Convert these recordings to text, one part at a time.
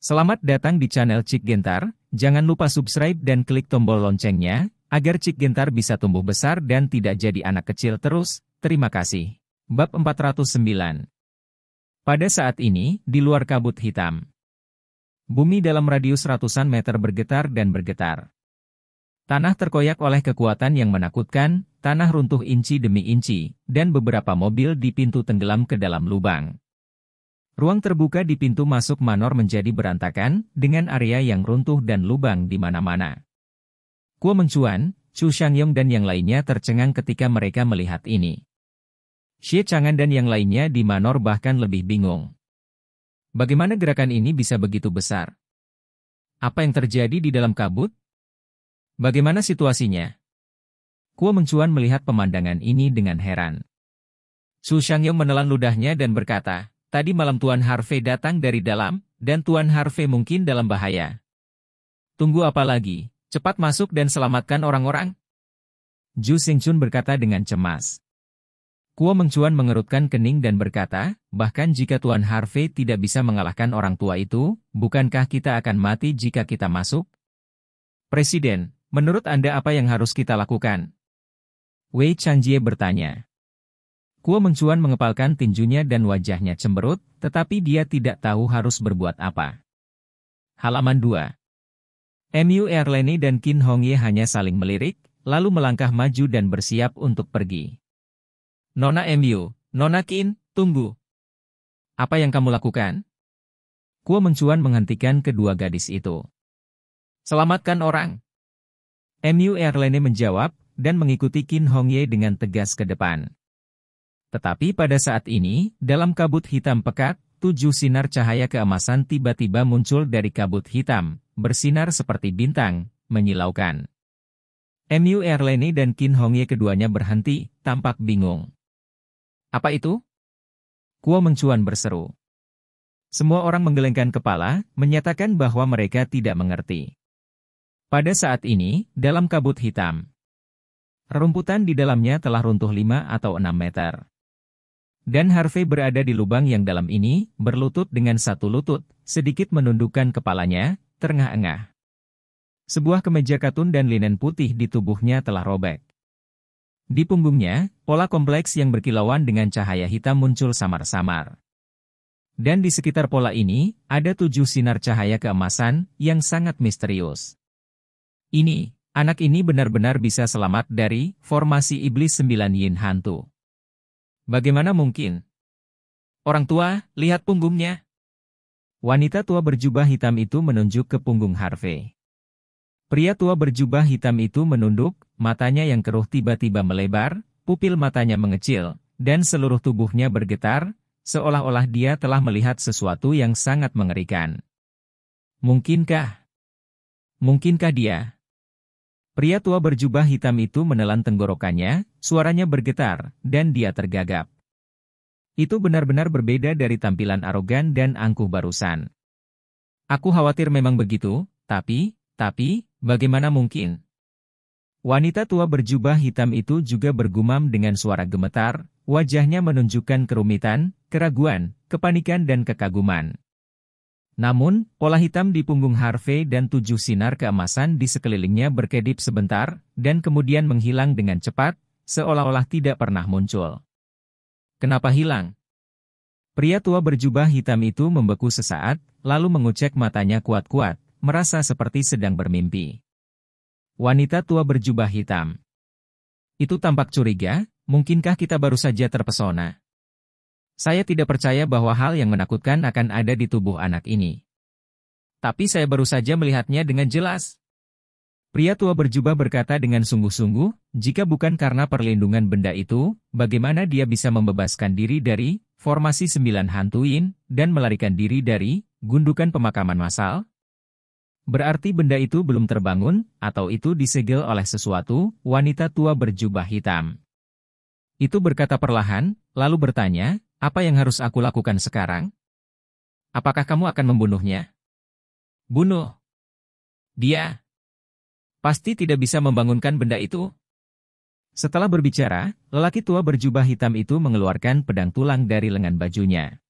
Selamat datang di channel Cik Gentar, jangan lupa subscribe dan klik tombol loncengnya, agar Cik Gentar bisa tumbuh besar dan tidak jadi anak kecil terus, terima kasih. Bab 409 Pada saat ini, di luar kabut hitam, bumi dalam radius ratusan meter bergetar dan bergetar. Tanah terkoyak oleh kekuatan yang menakutkan, tanah runtuh inci demi inci, dan beberapa mobil di pintu tenggelam ke dalam lubang. Ruang terbuka di pintu masuk Manor menjadi berantakan, dengan area yang runtuh dan lubang di mana-mana. Kuo Mengcuan, Chu Shangyong dan yang lainnya tercengang ketika mereka melihat ini. Xie Changan dan yang lainnya di Manor bahkan lebih bingung. Bagaimana gerakan ini bisa begitu besar? Apa yang terjadi di dalam kabut? Bagaimana situasinya? Kuo Mengcuan melihat pemandangan ini dengan heran. Su Shangyong menelan ludahnya dan berkata, Tadi malam Tuan Harvey datang dari dalam, dan Tuan Harvey mungkin dalam bahaya. Tunggu apa lagi? Cepat masuk dan selamatkan orang-orang? Ju Sing Chun berkata dengan cemas. Kuo Mengchuan mengerutkan kening dan berkata, bahkan jika Tuan Harvey tidak bisa mengalahkan orang tua itu, bukankah kita akan mati jika kita masuk? Presiden, menurut Anda apa yang harus kita lakukan? Wei Changjie bertanya. Kuo Mencuan mengepalkan tinjunya dan wajahnya cemberut, tetapi dia tidak tahu harus berbuat apa. Halaman 2 MU Erleni dan Qin Hongye hanya saling melirik, lalu melangkah maju dan bersiap untuk pergi. Nona MU, Nona Kin, tunggu. Apa yang kamu lakukan? Kuo Mencuan menghentikan kedua gadis itu. Selamatkan orang. MU Erleni menjawab, dan mengikuti Qin Hongye dengan tegas ke depan. Tetapi pada saat ini, dalam kabut hitam pekat, tujuh sinar cahaya keemasan tiba-tiba muncul dari kabut hitam, bersinar seperti bintang, menyilaukan. MU Erleni dan Kin Hongye keduanya berhenti, tampak bingung. Apa itu? Kuo Mengcuan berseru. Semua orang menggelengkan kepala, menyatakan bahwa mereka tidak mengerti. Pada saat ini, dalam kabut hitam, rumputan di dalamnya telah runtuh lima atau enam meter. Dan Harvey berada di lubang yang dalam ini, berlutut dengan satu lutut, sedikit menundukkan kepalanya, terengah-engah. Sebuah kemeja katun dan linen putih di tubuhnya telah robek. Di punggungnya, pola kompleks yang berkilauan dengan cahaya hitam muncul samar-samar. Dan di sekitar pola ini, ada tujuh sinar cahaya keemasan yang sangat misterius. Ini, anak ini benar-benar bisa selamat dari formasi iblis sembilan yin hantu. Bagaimana mungkin? Orang tua, lihat punggungnya. Wanita tua berjubah hitam itu menunjuk ke punggung Harvey. Pria tua berjubah hitam itu menunduk, matanya yang keruh tiba-tiba melebar, pupil matanya mengecil, dan seluruh tubuhnya bergetar, seolah-olah dia telah melihat sesuatu yang sangat mengerikan. Mungkinkah? Mungkinkah dia? Pria tua berjubah hitam itu menelan tenggorokannya, suaranya bergetar, dan dia tergagap. Itu benar-benar berbeda dari tampilan arogan dan angkuh barusan. Aku khawatir memang begitu, tapi, tapi, bagaimana mungkin? Wanita tua berjubah hitam itu juga bergumam dengan suara gemetar, wajahnya menunjukkan kerumitan, keraguan, kepanikan dan kekaguman. Namun, pola hitam di punggung Harvey dan tujuh sinar keemasan di sekelilingnya berkedip sebentar, dan kemudian menghilang dengan cepat, seolah-olah tidak pernah muncul. Kenapa hilang? Pria tua berjubah hitam itu membeku sesaat, lalu mengucek matanya kuat-kuat, merasa seperti sedang bermimpi. Wanita tua berjubah hitam. Itu tampak curiga, mungkinkah kita baru saja terpesona? Saya tidak percaya bahwa hal yang menakutkan akan ada di tubuh anak ini. Tapi saya baru saja melihatnya dengan jelas. Pria tua berjubah berkata dengan sungguh-sungguh, jika bukan karena perlindungan benda itu, bagaimana dia bisa membebaskan diri dari formasi sembilan hantuin dan melarikan diri dari gundukan pemakaman massal? Berarti benda itu belum terbangun, atau itu disegel oleh sesuatu, wanita tua berjubah hitam. Itu berkata perlahan, lalu bertanya, apa yang harus aku lakukan sekarang? Apakah kamu akan membunuhnya? Bunuh. Dia. Pasti tidak bisa membangunkan benda itu. Setelah berbicara, lelaki tua berjubah hitam itu mengeluarkan pedang tulang dari lengan bajunya.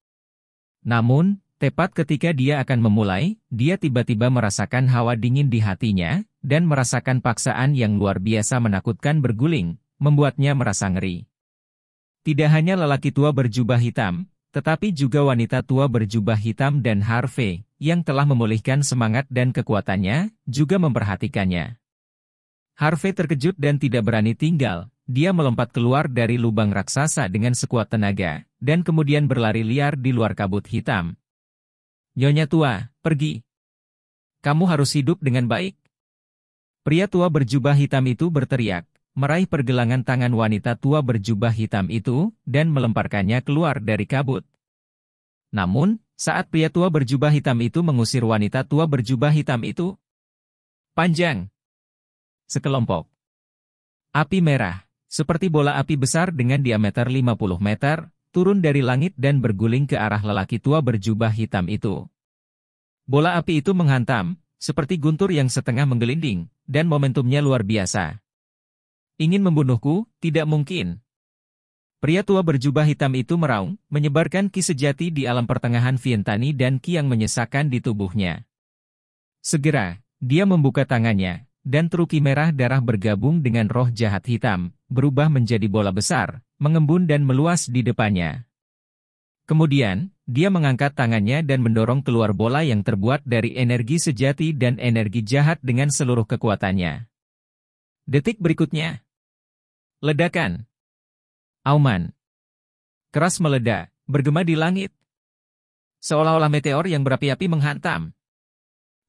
Namun, tepat ketika dia akan memulai, dia tiba-tiba merasakan hawa dingin di hatinya, dan merasakan paksaan yang luar biasa menakutkan berguling, membuatnya merasa ngeri. Tidak hanya lelaki tua berjubah hitam, tetapi juga wanita tua berjubah hitam dan Harvey, yang telah memulihkan semangat dan kekuatannya, juga memperhatikannya. Harvey terkejut dan tidak berani tinggal, dia melompat keluar dari lubang raksasa dengan sekuat tenaga, dan kemudian berlari liar di luar kabut hitam. Nyonya tua, pergi. Kamu harus hidup dengan baik. Pria tua berjubah hitam itu berteriak, meraih pergelangan tangan wanita tua berjubah hitam itu, dan melemparkannya keluar dari kabut. Namun, saat pria tua berjubah hitam itu mengusir wanita tua berjubah hitam itu, panjang, sekelompok, api merah, seperti bola api besar dengan diameter 50 meter, turun dari langit dan berguling ke arah lelaki tua berjubah hitam itu. Bola api itu menghantam, seperti guntur yang setengah menggelinding, dan momentumnya luar biasa. Ingin membunuhku? Tidak mungkin. Pria tua berjubah hitam itu meraung, menyebarkan ki sejati di alam pertengahan Vientani dan ki yang menyesakan di tubuhnya. Segera, dia membuka tangannya, dan truki merah darah bergabung dengan roh jahat hitam, berubah menjadi bola besar, mengembun dan meluas di depannya. Kemudian, dia mengangkat tangannya dan mendorong keluar bola yang terbuat dari energi sejati dan energi jahat dengan seluruh kekuatannya. Detik berikutnya, Ledakan. Auman. Keras meledak, bergema di langit. Seolah-olah meteor yang berapi-api menghantam.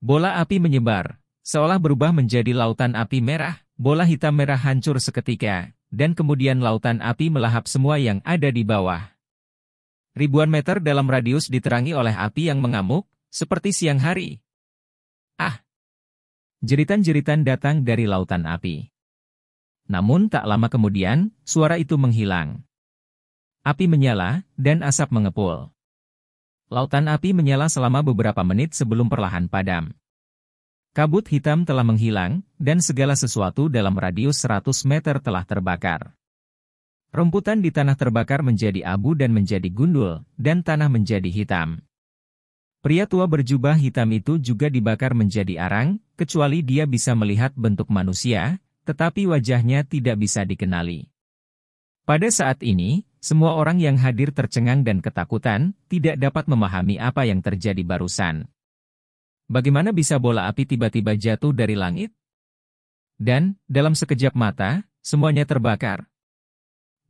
Bola api menyebar, seolah berubah menjadi lautan api merah, bola hitam merah hancur seketika, dan kemudian lautan api melahap semua yang ada di bawah. Ribuan meter dalam radius diterangi oleh api yang mengamuk, seperti siang hari. Ah! Jeritan-jeritan datang dari lautan api. Namun tak lama kemudian, suara itu menghilang. Api menyala, dan asap mengepul. Lautan api menyala selama beberapa menit sebelum perlahan padam. Kabut hitam telah menghilang, dan segala sesuatu dalam radius 100 meter telah terbakar. Rumputan di tanah terbakar menjadi abu dan menjadi gundul, dan tanah menjadi hitam. Pria tua berjubah hitam itu juga dibakar menjadi arang, kecuali dia bisa melihat bentuk manusia, tetapi wajahnya tidak bisa dikenali. Pada saat ini, semua orang yang hadir tercengang dan ketakutan, tidak dapat memahami apa yang terjadi barusan. Bagaimana bisa bola api tiba-tiba jatuh dari langit? Dan, dalam sekejap mata, semuanya terbakar.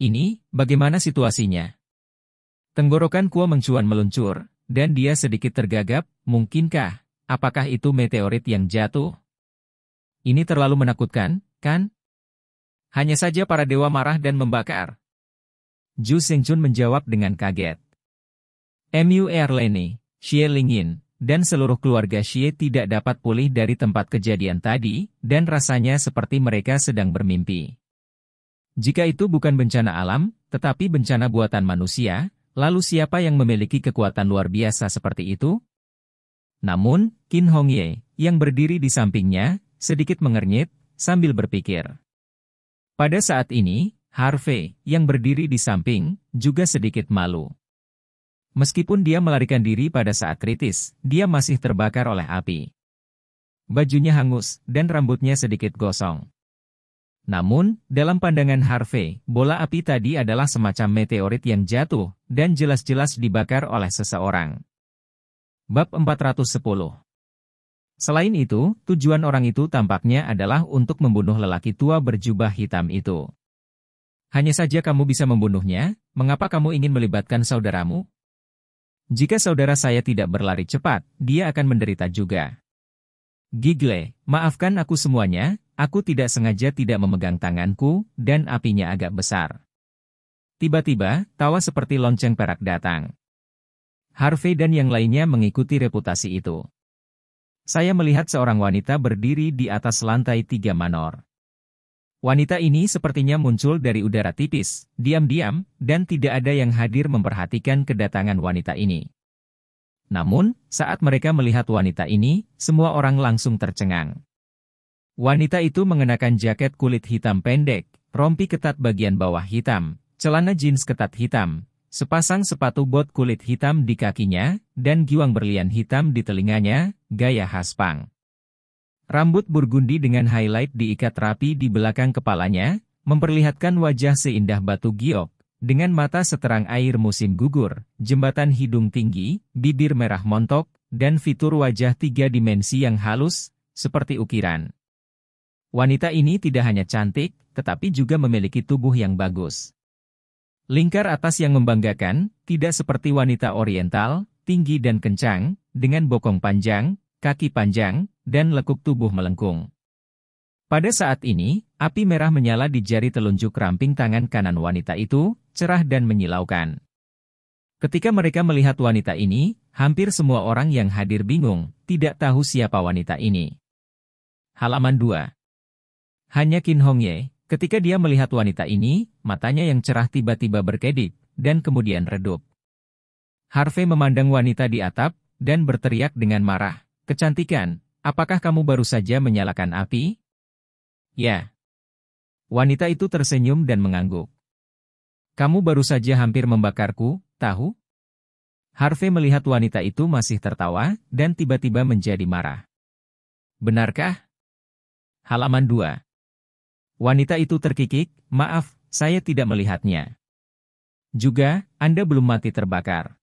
Ini, bagaimana situasinya? Tenggorokan Kuo mencuan meluncur, dan dia sedikit tergagap, mungkinkah, apakah itu meteorit yang jatuh? Ini terlalu menakutkan, kan? Hanya saja para dewa marah dan membakar. Ju Singchun menjawab dengan kaget. Mu Erleni, Xie Lingyin, dan seluruh keluarga Xie tidak dapat pulih dari tempat kejadian tadi, dan rasanya seperti mereka sedang bermimpi. Jika itu bukan bencana alam, tetapi bencana buatan manusia, lalu siapa yang memiliki kekuatan luar biasa seperti itu? Namun, Qin Hongye, yang berdiri di sampingnya, sedikit mengernyit, sambil berpikir. Pada saat ini, Harvey, yang berdiri di samping, juga sedikit malu. Meskipun dia melarikan diri pada saat kritis, dia masih terbakar oleh api. Bajunya hangus, dan rambutnya sedikit gosong. Namun, dalam pandangan Harvey, bola api tadi adalah semacam meteorit yang jatuh, dan jelas-jelas dibakar oleh seseorang. Bab 410 Selain itu, tujuan orang itu tampaknya adalah untuk membunuh lelaki tua berjubah hitam itu. Hanya saja kamu bisa membunuhnya, mengapa kamu ingin melibatkan saudaramu? Jika saudara saya tidak berlari cepat, dia akan menderita juga. Gigle, maafkan aku semuanya, aku tidak sengaja tidak memegang tanganku, dan apinya agak besar. Tiba-tiba, tawa seperti lonceng perak datang. Harvey dan yang lainnya mengikuti reputasi itu. Saya melihat seorang wanita berdiri di atas lantai tiga manor. Wanita ini sepertinya muncul dari udara tipis, diam-diam, dan tidak ada yang hadir memperhatikan kedatangan wanita ini. Namun, saat mereka melihat wanita ini, semua orang langsung tercengang. Wanita itu mengenakan jaket kulit hitam pendek, rompi ketat bagian bawah hitam, celana jeans ketat hitam, Sepasang sepatu bot kulit hitam di kakinya, dan giwang berlian hitam di telinganya, gaya khas Pang. Rambut burgundi dengan highlight diikat rapi di belakang kepalanya, memperlihatkan wajah seindah batu giok, dengan mata seterang air musim gugur, jembatan hidung tinggi, bibir merah montok, dan fitur wajah tiga dimensi yang halus, seperti ukiran. Wanita ini tidak hanya cantik, tetapi juga memiliki tubuh yang bagus. Lingkar atas yang membanggakan, tidak seperti wanita oriental, tinggi dan kencang, dengan bokong panjang, kaki panjang, dan lekuk tubuh melengkung. Pada saat ini, api merah menyala di jari telunjuk ramping tangan kanan wanita itu, cerah dan menyilaukan. Ketika mereka melihat wanita ini, hampir semua orang yang hadir bingung, tidak tahu siapa wanita ini. Halaman 2 Hanya Kin Hongye, Ketika dia melihat wanita ini, matanya yang cerah tiba-tiba berkedip, dan kemudian redup. Harvey memandang wanita di atap, dan berteriak dengan marah, Kecantikan, apakah kamu baru saja menyalakan api? Ya. Wanita itu tersenyum dan mengangguk. Kamu baru saja hampir membakarku, tahu? Harvey melihat wanita itu masih tertawa dan tiba-tiba menjadi marah. Benarkah? Halaman 2 Wanita itu terkikik, maaf, saya tidak melihatnya. Juga, Anda belum mati terbakar.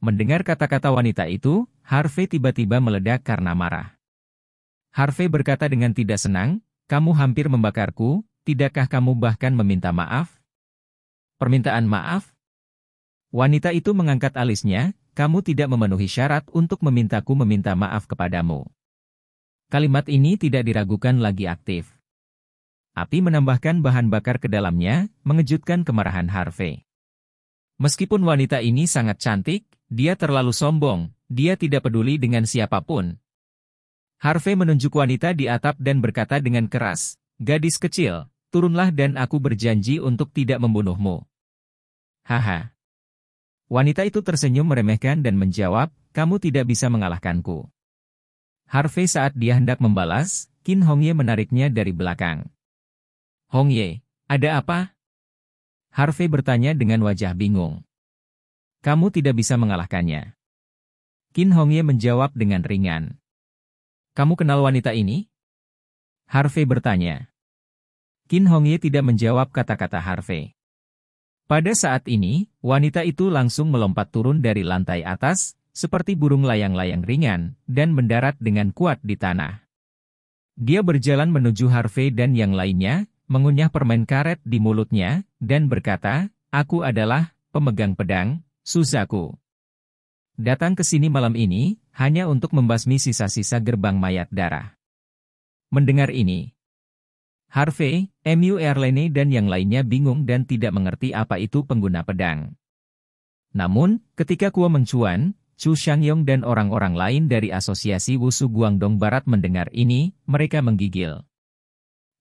Mendengar kata-kata wanita itu, Harvey tiba-tiba meledak karena marah. Harvey berkata dengan tidak senang, kamu hampir membakarku, tidakkah kamu bahkan meminta maaf? Permintaan maaf? Wanita itu mengangkat alisnya, kamu tidak memenuhi syarat untuk memintaku meminta maaf kepadamu. Kalimat ini tidak diragukan lagi aktif. Api menambahkan bahan bakar ke dalamnya, mengejutkan kemarahan Harvey. Meskipun wanita ini sangat cantik, dia terlalu sombong, dia tidak peduli dengan siapapun. Harvey menunjuk wanita di atap dan berkata dengan keras, Gadis kecil, turunlah dan aku berjanji untuk tidak membunuhmu. Haha. Wanita itu tersenyum meremehkan dan menjawab, kamu tidak bisa mengalahkanku. Harvey saat dia hendak membalas, Kin Hongye menariknya dari belakang. Hong Ye, ada apa? Harvey bertanya dengan wajah bingung. Kamu tidak bisa mengalahkannya. Kin Hong Ye menjawab dengan ringan. Kamu kenal wanita ini? Harvey bertanya. Kin Hong Ye tidak menjawab kata-kata Harvey. Pada saat ini, wanita itu langsung melompat turun dari lantai atas, seperti burung layang-layang ringan, dan mendarat dengan kuat di tanah. Dia berjalan menuju Harvey dan yang lainnya, mengunyah permen karet di mulutnya, dan berkata, Aku adalah pemegang pedang, Suzaku. Datang ke sini malam ini, hanya untuk membasmi sisa-sisa gerbang mayat darah. Mendengar ini, Harvey, MU Erlene dan yang lainnya bingung dan tidak mengerti apa itu pengguna pedang. Namun, ketika Kuo Mengchuan, Chu Shangyong dan orang-orang lain dari Asosiasi Wusu Guangdong Barat mendengar ini, mereka menggigil.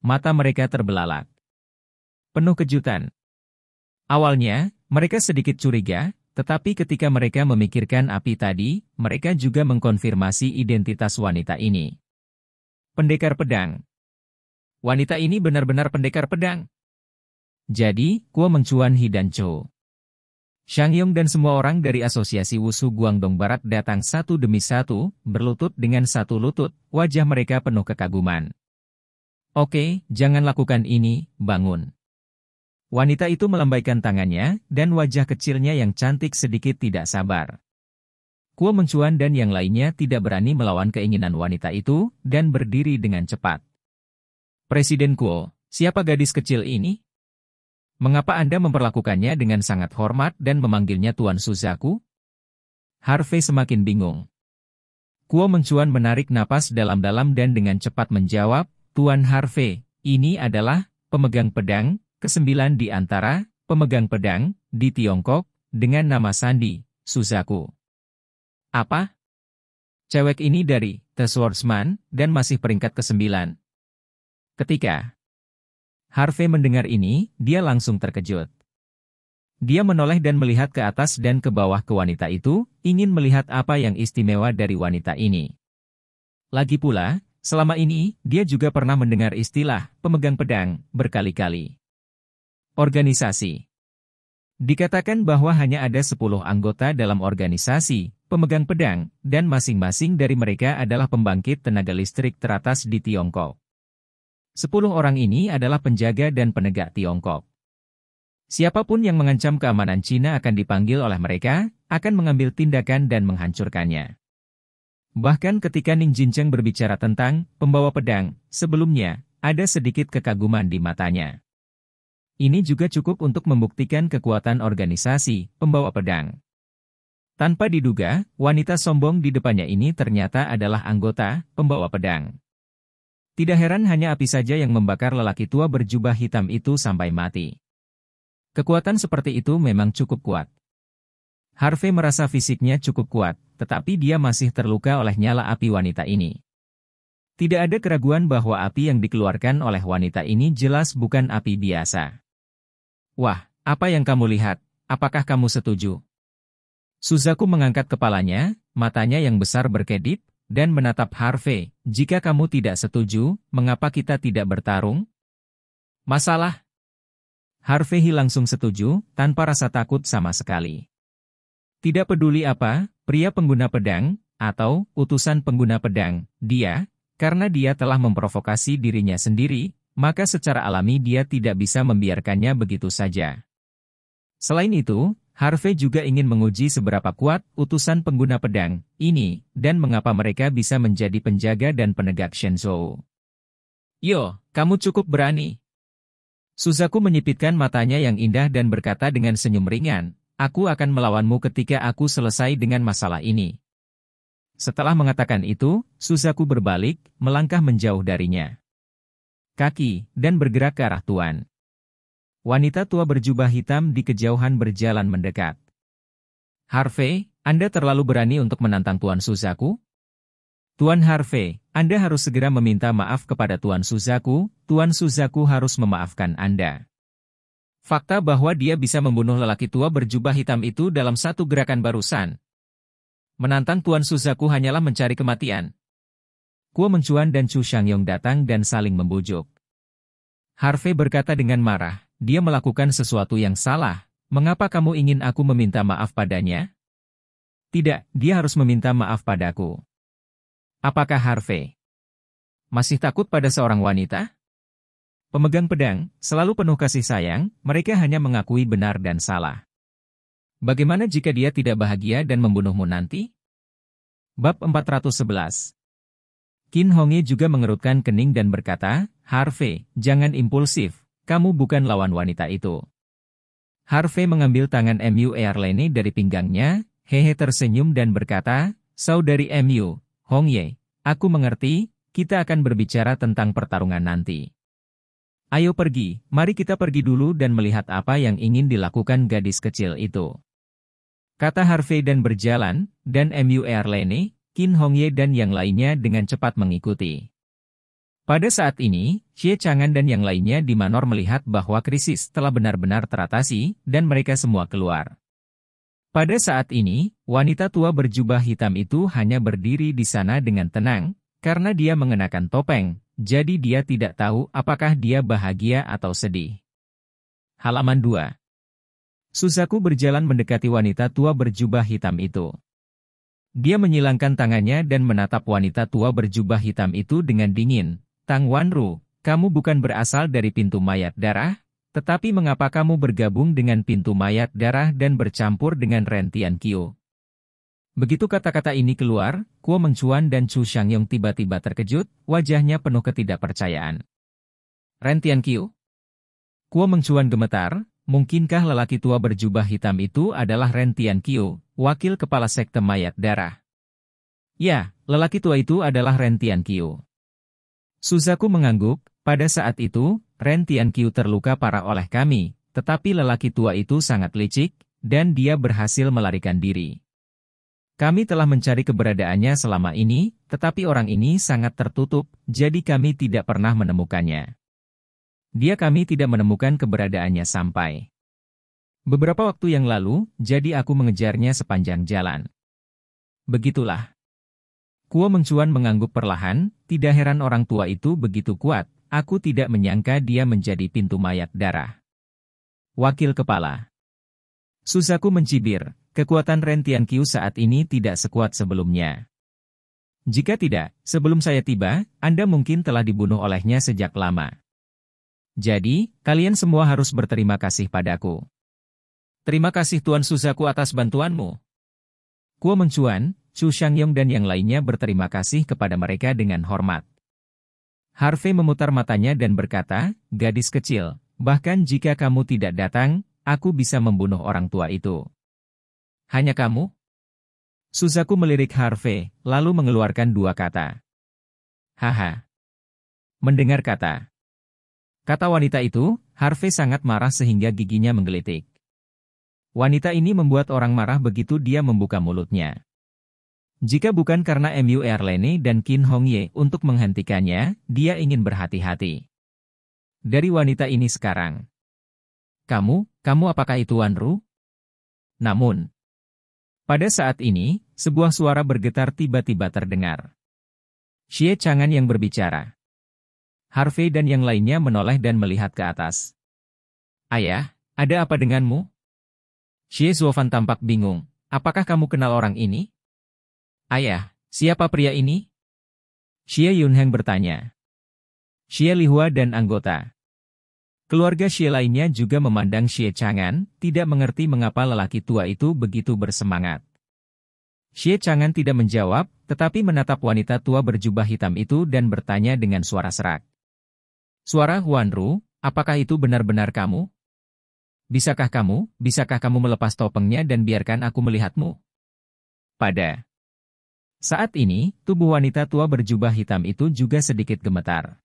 Mata mereka terbelalak. Penuh kejutan. Awalnya, mereka sedikit curiga, tetapi ketika mereka memikirkan api tadi, mereka juga mengkonfirmasi identitas wanita ini. Pendekar pedang. Wanita ini benar-benar pendekar pedang. Jadi, Kuo mencuan Hi dan Cho. Shang Yong dan semua orang dari Asosiasi Wusu Guangdong Barat datang satu demi satu, berlutut dengan satu lutut, wajah mereka penuh kekaguman. Oke, jangan lakukan ini, bangun. Wanita itu melambaikan tangannya, dan wajah kecilnya yang cantik sedikit tidak sabar. Kuo Mengcuan dan yang lainnya tidak berani melawan keinginan wanita itu, dan berdiri dengan cepat. Presiden Kuo, siapa gadis kecil ini? Mengapa Anda memperlakukannya dengan sangat hormat dan memanggilnya Tuan Suzaku? Harvey semakin bingung. Kuo Mengcuan menarik napas dalam-dalam dan dengan cepat menjawab, Tuan Harvey, ini adalah pemegang pedang kesembilan di antara pemegang pedang di Tiongkok dengan nama Sandi, Suzaku. Apa? Cewek ini dari The Swordsman dan masih peringkat kesembilan. Ketika Harvey mendengar ini, dia langsung terkejut. Dia menoleh dan melihat ke atas dan ke bawah ke wanita itu, ingin melihat apa yang istimewa dari wanita ini. Lagi pula, Selama ini, dia juga pernah mendengar istilah pemegang pedang berkali-kali. Organisasi Dikatakan bahwa hanya ada 10 anggota dalam organisasi, pemegang pedang, dan masing-masing dari mereka adalah pembangkit tenaga listrik teratas di Tiongkok. 10 orang ini adalah penjaga dan penegak Tiongkok. Siapapun yang mengancam keamanan Cina akan dipanggil oleh mereka, akan mengambil tindakan dan menghancurkannya. Bahkan ketika Ning Jincheng berbicara tentang pembawa pedang, sebelumnya, ada sedikit kekaguman di matanya. Ini juga cukup untuk membuktikan kekuatan organisasi pembawa pedang. Tanpa diduga, wanita sombong di depannya ini ternyata adalah anggota pembawa pedang. Tidak heran hanya api saja yang membakar lelaki tua berjubah hitam itu sampai mati. Kekuatan seperti itu memang cukup kuat. Harvey merasa fisiknya cukup kuat, tetapi dia masih terluka oleh nyala api wanita ini. Tidak ada keraguan bahwa api yang dikeluarkan oleh wanita ini jelas bukan api biasa. Wah, apa yang kamu lihat? Apakah kamu setuju? Suzaku mengangkat kepalanya, matanya yang besar berkedip, dan menatap Harvey, jika kamu tidak setuju, mengapa kita tidak bertarung? Masalah? Harvey langsung setuju, tanpa rasa takut sama sekali. Tidak peduli apa, pria pengguna pedang, atau utusan pengguna pedang, dia, karena dia telah memprovokasi dirinya sendiri, maka secara alami dia tidak bisa membiarkannya begitu saja. Selain itu, Harvey juga ingin menguji seberapa kuat utusan pengguna pedang ini dan mengapa mereka bisa menjadi penjaga dan penegak Shenzhou. Yo, kamu cukup berani. Suzaku menyipitkan matanya yang indah dan berkata dengan senyum ringan, Aku akan melawanmu ketika aku selesai dengan masalah ini. Setelah mengatakan itu, Suzaku berbalik, melangkah menjauh darinya. Kaki, dan bergerak ke arah Tuan. Wanita tua berjubah hitam di kejauhan berjalan mendekat. Harvey, Anda terlalu berani untuk menantang Tuan Suzaku? Tuan Harvey, Anda harus segera meminta maaf kepada Tuan Suzaku, Tuan Suzaku harus memaafkan Anda. Fakta bahwa dia bisa membunuh lelaki tua berjubah hitam itu dalam satu gerakan barusan. Menantang Tuan Suzaku hanyalah mencari kematian. Kuo mencuan dan Chu Shangyong datang dan saling membujuk. Harvey berkata dengan marah, dia melakukan sesuatu yang salah. Mengapa kamu ingin aku meminta maaf padanya? Tidak, dia harus meminta maaf padaku. Apakah Harvey masih takut pada seorang wanita? Pemegang pedang, selalu penuh kasih sayang, mereka hanya mengakui benar dan salah. Bagaimana jika dia tidak bahagia dan membunuhmu nanti? Bab 411 Kin Hongye juga mengerutkan kening dan berkata, Harvey, jangan impulsif, kamu bukan lawan wanita itu. Harvey mengambil tangan MU Airlane dari pinggangnya, Hehe tersenyum dan berkata, Saudari MU, Hongye, aku mengerti, kita akan berbicara tentang pertarungan nanti. Ayo pergi, mari kita pergi dulu dan melihat apa yang ingin dilakukan gadis kecil itu. Kata Harvey dan berjalan, dan Mur Lene, Kin Hongye dan yang lainnya dengan cepat mengikuti. Pada saat ini, Xie Changan dan yang lainnya di Manor melihat bahwa krisis telah benar-benar teratasi, dan mereka semua keluar. Pada saat ini, wanita tua berjubah hitam itu hanya berdiri di sana dengan tenang, karena dia mengenakan topeng, jadi dia tidak tahu apakah dia bahagia atau sedih. Halaman 2 Susaku berjalan mendekati wanita tua berjubah hitam itu. Dia menyilangkan tangannya dan menatap wanita tua berjubah hitam itu dengan dingin. Tang Wanru, kamu bukan berasal dari pintu mayat darah, tetapi mengapa kamu bergabung dengan pintu mayat darah dan bercampur dengan rentian Kyo? Begitu kata-kata ini keluar, Kuo Mengchuan dan Chu Shangyong tiba-tiba terkejut, wajahnya penuh ketidakpercayaan. Rentian Qiu? Kuo Mengchuan gemetar, mungkinkah lelaki tua berjubah hitam itu adalah Rentian Qiu, wakil kepala sekte mayat darah? Ya, lelaki tua itu adalah Rentian Qiu. Suzaku mengangguk, pada saat itu, Rentian Qiu terluka parah oleh kami, tetapi lelaki tua itu sangat licik, dan dia berhasil melarikan diri. Kami telah mencari keberadaannya selama ini, tetapi orang ini sangat tertutup, jadi kami tidak pernah menemukannya. Dia kami tidak menemukan keberadaannya sampai. Beberapa waktu yang lalu, jadi aku mengejarnya sepanjang jalan. Begitulah. Kuo Mengcuan mengangguk perlahan, tidak heran orang tua itu begitu kuat, aku tidak menyangka dia menjadi pintu mayat darah. Wakil Kepala Susaku mencibir, kekuatan Rentian Q saat ini tidak sekuat sebelumnya. Jika tidak, sebelum saya tiba, Anda mungkin telah dibunuh olehnya sejak lama. Jadi, kalian semua harus berterima kasih padaku. Terima kasih Tuan Suzaku atas bantuanmu. Kuo Mencuan, Chu Shangyong dan yang lainnya berterima kasih kepada mereka dengan hormat. Harvey memutar matanya dan berkata, gadis kecil, bahkan jika kamu tidak datang, aku bisa membunuh orang tua itu. Hanya kamu? Suzaku melirik Harvey, lalu mengeluarkan dua kata. Haha. Mendengar kata. Kata wanita itu, Harvey sangat marah sehingga giginya menggelitik. Wanita ini membuat orang marah begitu dia membuka mulutnya. Jika bukan karena MU Erlene dan Kin Hongye untuk menghentikannya, dia ingin berhati-hati. Dari wanita ini sekarang. Kamu, kamu apakah itu Wanru? Namun, pada saat ini, sebuah suara bergetar tiba-tiba terdengar. Xie Changan yang berbicara. Harvey dan yang lainnya menoleh dan melihat ke atas. Ayah, ada apa denganmu? Xie Zuofan tampak bingung. Apakah kamu kenal orang ini? Ayah, siapa pria ini? Xie Yunheng bertanya. Xie Lihua dan anggota. Keluarga Xie lainnya juga memandang Xie Changan, tidak mengerti mengapa lelaki tua itu begitu bersemangat. Xie Changan tidak menjawab, tetapi menatap wanita tua berjubah hitam itu dan bertanya dengan suara serak. Suara Huan Ru, apakah itu benar-benar kamu? Bisakah kamu, bisakah kamu melepas topengnya dan biarkan aku melihatmu? Pada saat ini, tubuh wanita tua berjubah hitam itu juga sedikit gemetar.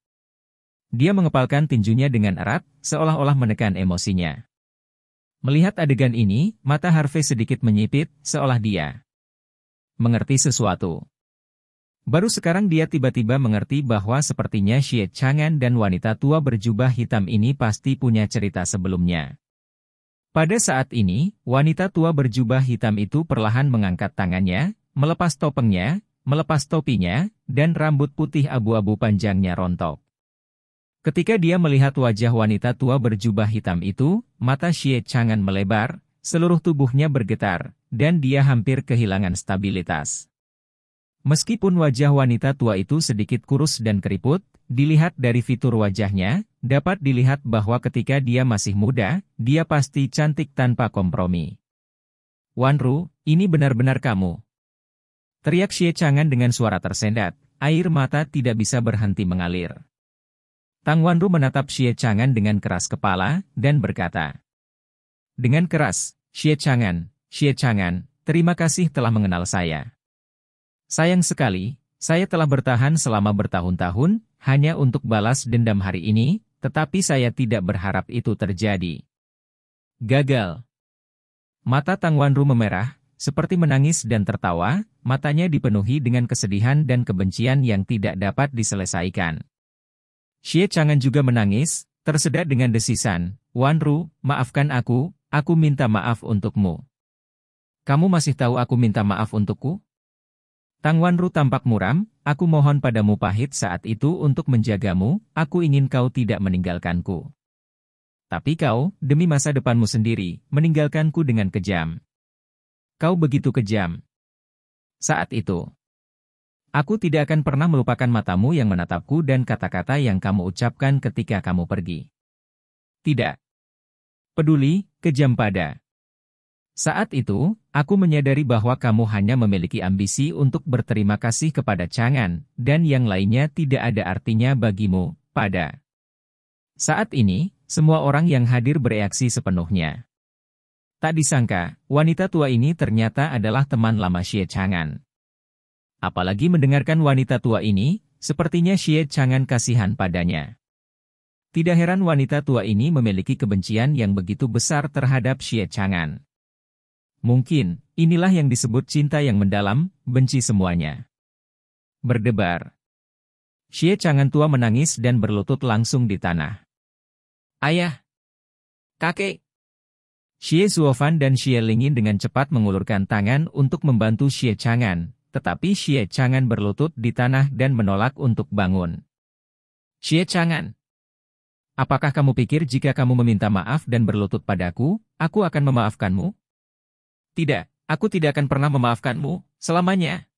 Dia mengepalkan tinjunya dengan erat, seolah-olah menekan emosinya. Melihat adegan ini, mata Harvey sedikit menyipit, seolah dia mengerti sesuatu. Baru sekarang dia tiba-tiba mengerti bahwa sepertinya Xie Changan dan wanita tua berjubah hitam ini pasti punya cerita sebelumnya. Pada saat ini, wanita tua berjubah hitam itu perlahan mengangkat tangannya, melepas topengnya, melepas topinya, dan rambut putih abu-abu panjangnya rontok. Ketika dia melihat wajah wanita tua berjubah hitam itu, mata Xie Changan melebar, seluruh tubuhnya bergetar, dan dia hampir kehilangan stabilitas. Meskipun wajah wanita tua itu sedikit kurus dan keriput, dilihat dari fitur wajahnya, dapat dilihat bahwa ketika dia masih muda, dia pasti cantik tanpa kompromi. Wan Ru, ini benar-benar kamu. Teriak Xie Changan dengan suara tersendat, air mata tidak bisa berhenti mengalir. Tang Wanru menatap Xie Changan dengan keras kepala dan berkata. Dengan keras, Xie Changan, Xie Changan, terima kasih telah mengenal saya. Sayang sekali, saya telah bertahan selama bertahun-tahun hanya untuk balas dendam hari ini, tetapi saya tidak berharap itu terjadi. Gagal. Mata Tang Wanru memerah, seperti menangis dan tertawa, matanya dipenuhi dengan kesedihan dan kebencian yang tidak dapat diselesaikan. Xie Changan juga menangis, tersedak dengan desisan, Wanru, maafkan aku, aku minta maaf untukmu. Kamu masih tahu aku minta maaf untukku? Tang Wanru tampak muram, aku mohon padamu pahit saat itu untuk menjagamu, aku ingin kau tidak meninggalkanku. Tapi kau, demi masa depanmu sendiri, meninggalkanku dengan kejam. Kau begitu kejam. Saat itu, Aku tidak akan pernah melupakan matamu yang menatapku dan kata-kata yang kamu ucapkan ketika kamu pergi. Tidak. Peduli, kejam pada. Saat itu, aku menyadari bahwa kamu hanya memiliki ambisi untuk berterima kasih kepada Changan, dan yang lainnya tidak ada artinya bagimu, pada. Saat ini, semua orang yang hadir bereaksi sepenuhnya. Tak disangka, wanita tua ini ternyata adalah teman lama Xie Changan. Apalagi mendengarkan wanita tua ini, sepertinya Xie Changan kasihan padanya. Tidak heran wanita tua ini memiliki kebencian yang begitu besar terhadap Xie Changan. Mungkin, inilah yang disebut cinta yang mendalam, benci semuanya. Berdebar. Xie Changan tua menangis dan berlutut langsung di tanah. Ayah! Kakek! Xie Suofan dan Xie Lingin dengan cepat mengulurkan tangan untuk membantu Xie Changan, tetapi Xie Changan berlutut di tanah dan menolak untuk bangun. Xie Changan, apakah kamu pikir jika kamu meminta maaf dan berlutut padaku, aku akan memaafkanmu? Tidak, aku tidak akan pernah memaafkanmu, selamanya.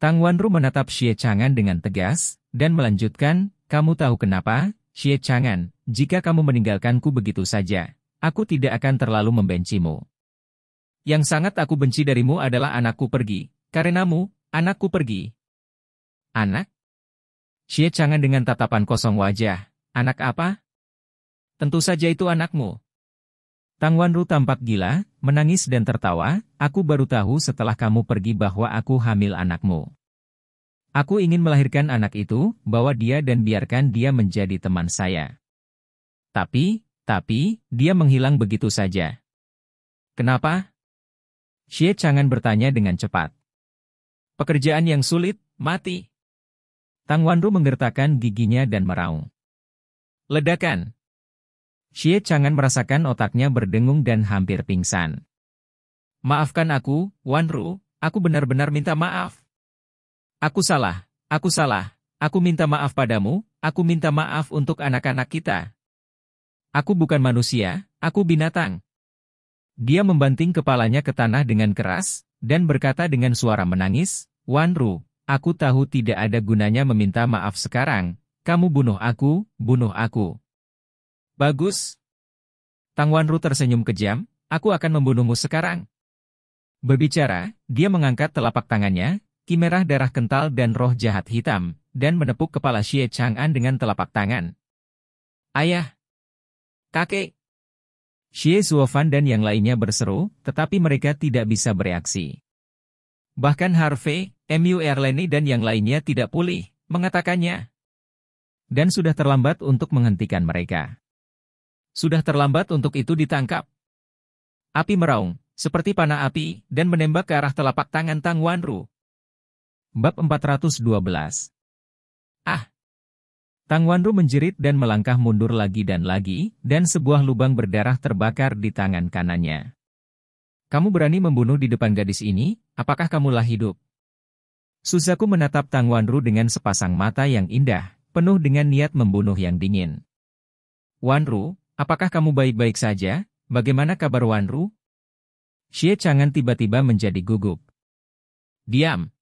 Tang Wanru menatap Xie Changan dengan tegas, dan melanjutkan, kamu tahu kenapa, Xie Changan, jika kamu meninggalkanku begitu saja, aku tidak akan terlalu membencimu. Yang sangat aku benci darimu adalah anakku pergi, Karenamu, anakku pergi. Anak? Xie Changan dengan tatapan kosong wajah. Anak apa? Tentu saja itu anakmu. Tang Wanru tampak gila, menangis dan tertawa, aku baru tahu setelah kamu pergi bahwa aku hamil anakmu. Aku ingin melahirkan anak itu, bawa dia dan biarkan dia menjadi teman saya. Tapi, tapi, dia menghilang begitu saja. Kenapa? Xie Changan bertanya dengan cepat. Pekerjaan yang sulit, mati. Tang Wanru menggertakkan giginya dan meraung. Ledakan. Xie Changan merasakan otaknya berdengung dan hampir pingsan. Maafkan aku, Wanru, aku benar-benar minta maaf. Aku salah, aku salah, aku minta maaf padamu, aku minta maaf untuk anak-anak kita. Aku bukan manusia, aku binatang. Dia membanting kepalanya ke tanah dengan keras, dan berkata dengan suara menangis, Wanru, aku tahu tidak ada gunanya meminta maaf sekarang, kamu bunuh aku, bunuh aku. Bagus. Tang Wanru tersenyum kejam, aku akan membunuhmu sekarang. Berbicara, dia mengangkat telapak tangannya, kimerah darah kental dan roh jahat hitam, dan menepuk kepala Xie Chang'an dengan telapak tangan. Ayah. Kakek. Xie Zuofan dan yang lainnya berseru, tetapi mereka tidak bisa bereaksi. Bahkan Harvey, MU Erleni dan yang lainnya tidak pulih, mengatakannya. Dan sudah terlambat untuk menghentikan mereka. Sudah terlambat untuk itu ditangkap. Api meraung, seperti panah api, dan menembak ke arah telapak tangan Tang Wanru. Bab 412 Ah, Tang Wanru menjerit dan melangkah mundur lagi dan lagi, dan sebuah lubang berdarah terbakar di tangan kanannya. Kamu berani membunuh di depan gadis ini, apakah kamulah hidup? Suzaku menatap Tang Wanru dengan sepasang mata yang indah, penuh dengan niat membunuh yang dingin. Wanru, apakah kamu baik-baik saja? Bagaimana kabar Wanru? Xie Changan tiba-tiba menjadi gugup. Diam.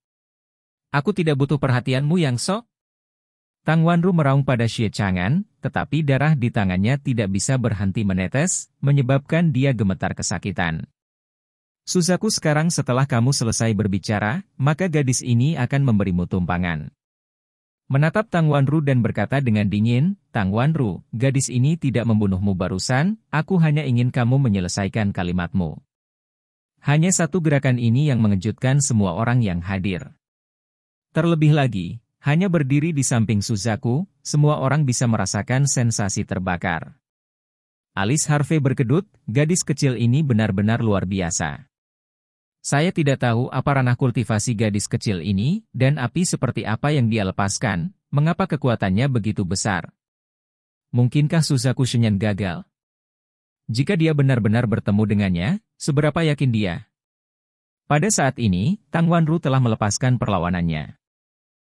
Aku tidak butuh perhatianmu yang sok, Tang Wanru meraung pada Xie Chang'an, tetapi darah di tangannya tidak bisa berhenti menetes, menyebabkan dia gemetar kesakitan. Suzaku sekarang setelah kamu selesai berbicara, maka gadis ini akan memberimu tumpangan. Menatap Tang Wanru dan berkata dengan dingin, Tang Wanru, gadis ini tidak membunuhmu barusan, aku hanya ingin kamu menyelesaikan kalimatmu. Hanya satu gerakan ini yang mengejutkan semua orang yang hadir. Terlebih lagi, hanya berdiri di samping Suzaku, semua orang bisa merasakan sensasi terbakar. Alis Harvey berkedut, gadis kecil ini benar-benar luar biasa. Saya tidak tahu apa ranah kultivasi gadis kecil ini, dan api seperti apa yang dia lepaskan, mengapa kekuatannya begitu besar. Mungkinkah Suzaku Shenyan gagal? Jika dia benar-benar bertemu dengannya, seberapa yakin dia? Pada saat ini, Tang Wanru telah melepaskan perlawanannya.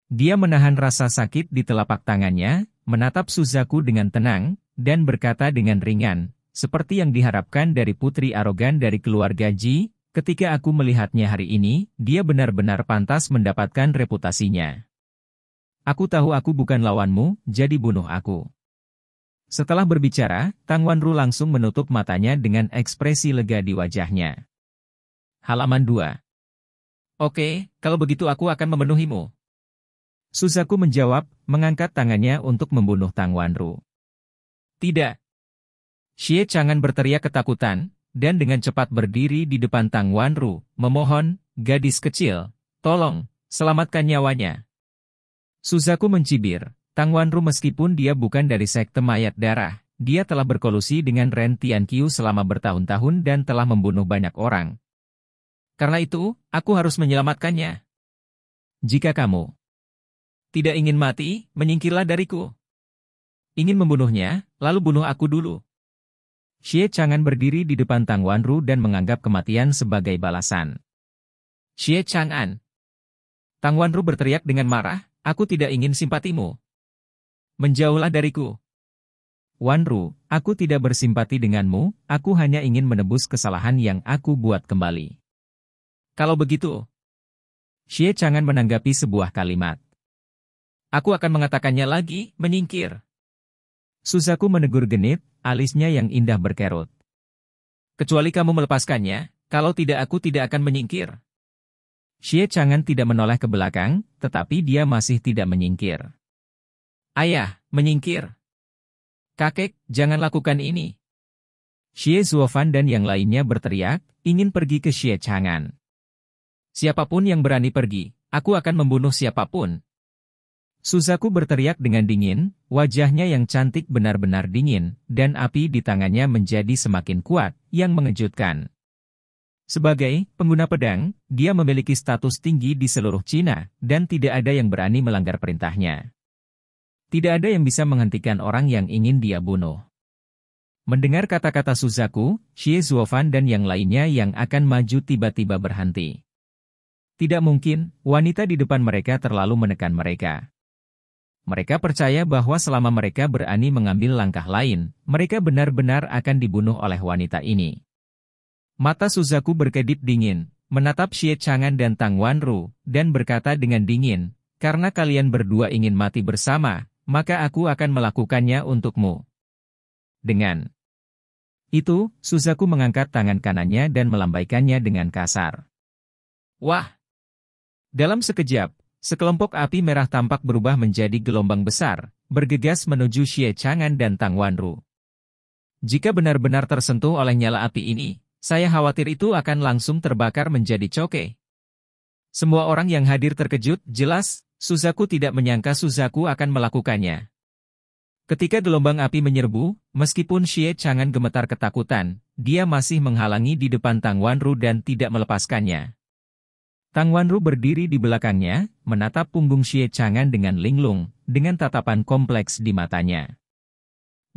Dia menahan rasa sakit di telapak tangannya, menatap Suzaku dengan tenang, dan berkata dengan ringan, seperti yang diharapkan dari putri arogan dari keluarga Ji, ketika aku melihatnya hari ini, dia benar-benar pantas mendapatkan reputasinya. Aku tahu aku bukan lawanmu, jadi bunuh aku. Setelah berbicara, Tang Wanru langsung menutup matanya dengan ekspresi lega di wajahnya. Halaman 2 Oke, kalau begitu aku akan memenuhimu, Suzaku menjawab, mengangkat tangannya untuk membunuh Tang Wanru. Tidak. Xie Changan berteriak ketakutan, dan dengan cepat berdiri di depan Tang Wanru, memohon, gadis kecil, tolong, selamatkan nyawanya. Suzaku mencibir, Tang Wanru meskipun dia bukan dari sekte mayat darah, dia telah berkolusi dengan Ren Tianqiu selama bertahun-tahun dan telah membunuh banyak orang. Karena itu, aku harus menyelamatkannya. Jika kamu tidak ingin mati, menyingkirlah dariku. Ingin membunuhnya, lalu bunuh aku dulu. Xie Chang'an berdiri di depan Tang Wanru dan menganggap kematian sebagai balasan. Xie Chang'an. Tang Wanru berteriak dengan marah, aku tidak ingin simpatimu. Menjauhlah dariku. Wanru, aku tidak bersimpati denganmu, aku hanya ingin menebus kesalahan yang aku buat kembali. Kalau begitu, Xie Chang'an menanggapi sebuah kalimat. Aku akan mengatakannya lagi, menyingkir. Suzaku menegur genit, alisnya yang indah berkerut. Kecuali kamu melepaskannya, kalau tidak aku tidak akan menyingkir. Xie Changan tidak menoleh ke belakang, tetapi dia masih tidak menyingkir. Ayah, menyingkir. Kakek, jangan lakukan ini. Xie Zuofan dan yang lainnya berteriak, ingin pergi ke Xie Changan. Siapapun yang berani pergi, aku akan membunuh siapapun. Suzaku berteriak dengan dingin, wajahnya yang cantik benar-benar dingin, dan api di tangannya menjadi semakin kuat, yang mengejutkan. Sebagai pengguna pedang, dia memiliki status tinggi di seluruh Cina, dan tidak ada yang berani melanggar perintahnya. Tidak ada yang bisa menghentikan orang yang ingin dia bunuh. Mendengar kata-kata Suzaku, Xie Zuofan dan yang lainnya yang akan maju tiba-tiba berhenti. Tidak mungkin, wanita di depan mereka terlalu menekan mereka. Mereka percaya bahwa selama mereka berani mengambil langkah lain, mereka benar-benar akan dibunuh oleh wanita ini. Mata Suzaku berkedip dingin, menatap Xie Changan dan Tang Wanru, dan berkata dengan dingin, karena kalian berdua ingin mati bersama, maka aku akan melakukannya untukmu. Dengan itu, Suzaku mengangkat tangan kanannya dan melambaikannya dengan kasar. Wah! Dalam sekejap, Sekelompok api merah tampak berubah menjadi gelombang besar, bergegas menuju Xie Chang'an dan Tang Wanru. Jika benar-benar tersentuh oleh nyala api ini, saya khawatir itu akan langsung terbakar menjadi coke. Semua orang yang hadir terkejut, jelas, Suzaku tidak menyangka Suzaku akan melakukannya. Ketika gelombang api menyerbu, meskipun Xie Chang'an gemetar ketakutan, dia masih menghalangi di depan Tang Wanru dan tidak melepaskannya. Tang Wanru berdiri di belakangnya, menatap punggung Xie Changan dengan linglung, dengan tatapan kompleks di matanya.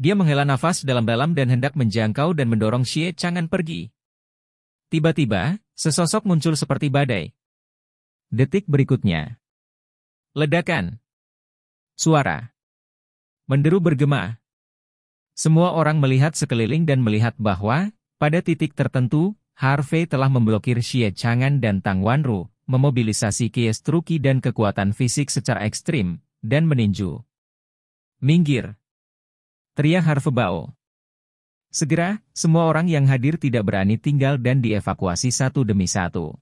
Dia menghela nafas dalam-dalam dan hendak menjangkau dan mendorong Xie Changan pergi. Tiba-tiba, sesosok muncul seperti badai. Detik berikutnya. Ledakan. Suara. Menderu bergema. Semua orang melihat sekeliling dan melihat bahwa, pada titik tertentu, Harvey telah memblokir Xie Chang'an dan Tang Wanru, memobilisasi Truki dan kekuatan fisik secara ekstrim, dan meninju. Minggir! Teriak Harvey Bao. Segera, semua orang yang hadir tidak berani tinggal dan dievakuasi satu demi satu.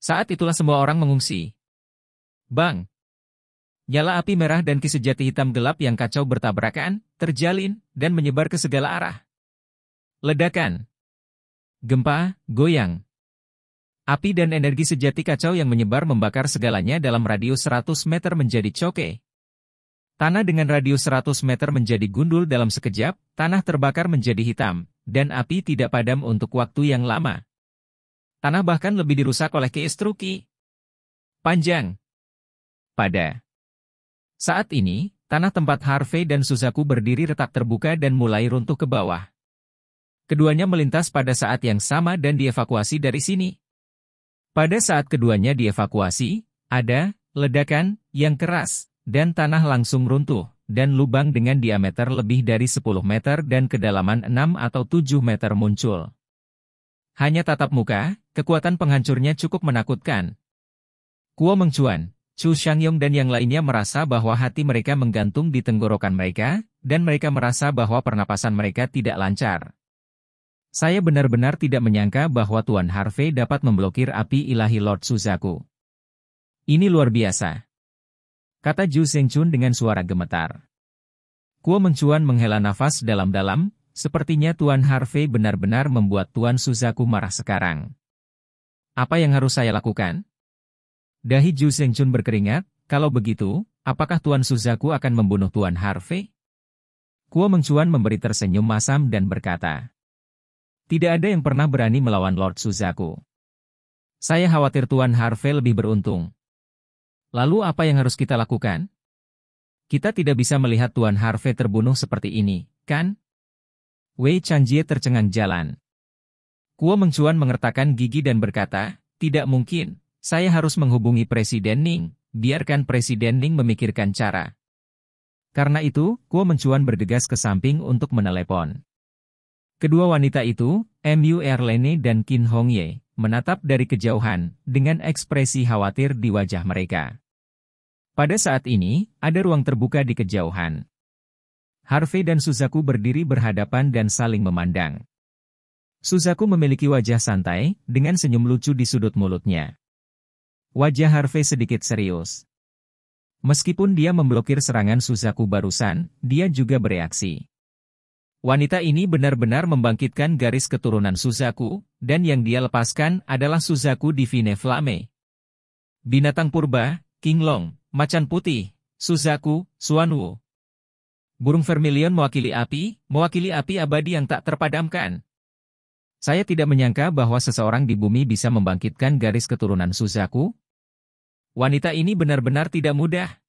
Saat itulah semua orang mengungsi. Bang! Nyala api merah dan kisejati hitam gelap yang kacau bertabrakan, terjalin, dan menyebar ke segala arah. Ledakan! gempa, goyang. Api dan energi sejati kacau yang menyebar membakar segalanya dalam radius 100 meter menjadi coke. Tanah dengan radius 100 meter menjadi gundul dalam sekejap, tanah terbakar menjadi hitam, dan api tidak padam untuk waktu yang lama. Tanah bahkan lebih dirusak oleh keistruki. Panjang. Pada saat ini, tanah tempat Harvey dan Suzaku berdiri retak terbuka dan mulai runtuh ke bawah. Keduanya melintas pada saat yang sama dan dievakuasi dari sini. Pada saat keduanya dievakuasi, ada ledakan yang keras, dan tanah langsung runtuh, dan lubang dengan diameter lebih dari 10 meter dan kedalaman 6 atau 7 meter muncul. Hanya tatap muka, kekuatan penghancurnya cukup menakutkan. Kuo Mengcuan, Chu Shangyong dan yang lainnya merasa bahwa hati mereka menggantung di tenggorokan mereka, dan mereka merasa bahwa pernapasan mereka tidak lancar. Saya benar-benar tidak menyangka bahwa Tuan Harvey dapat memblokir api ilahi Lord Suzaku. Ini luar biasa. Kata Ju Chun dengan suara gemetar. Kuo Mengcuan menghela nafas dalam-dalam, sepertinya Tuan Harvey benar-benar membuat Tuan Suzaku marah sekarang. Apa yang harus saya lakukan? Dahi Ju Chun berkeringat, kalau begitu, apakah Tuan Suzaku akan membunuh Tuan Harvey? Kuo Mengcuan memberi tersenyum masam dan berkata, tidak ada yang pernah berani melawan Lord Suzaku. Saya khawatir Tuan Harvey lebih beruntung. Lalu apa yang harus kita lakukan? Kita tidak bisa melihat Tuan Harvey terbunuh seperti ini, kan? Wei Chanjie tercengang jalan. Kuo Mengcuan mengertakkan gigi dan berkata, tidak mungkin, saya harus menghubungi Presiden Ning, biarkan Presiden Ning memikirkan cara. Karena itu, Kuo Mengchuan bergegas ke samping untuk menelepon. Kedua wanita itu, Mu Erlene dan Qin Hongye, menatap dari kejauhan dengan ekspresi khawatir di wajah mereka. Pada saat ini, ada ruang terbuka di kejauhan. Harvey dan Suzaku berdiri berhadapan dan saling memandang. Suzaku memiliki wajah santai, dengan senyum lucu di sudut mulutnya. Wajah Harvey sedikit serius. Meskipun dia memblokir serangan Suzaku barusan, dia juga bereaksi. Wanita ini benar-benar membangkitkan garis keturunan Suzaku, dan yang dia lepaskan adalah Suzaku Divine Flame. Binatang purba, King Long, macan putih, Suzaku, Suanwu. Burung vermilion mewakili api, mewakili api abadi yang tak terpadamkan. Saya tidak menyangka bahwa seseorang di bumi bisa membangkitkan garis keturunan Suzaku. Wanita ini benar-benar tidak mudah.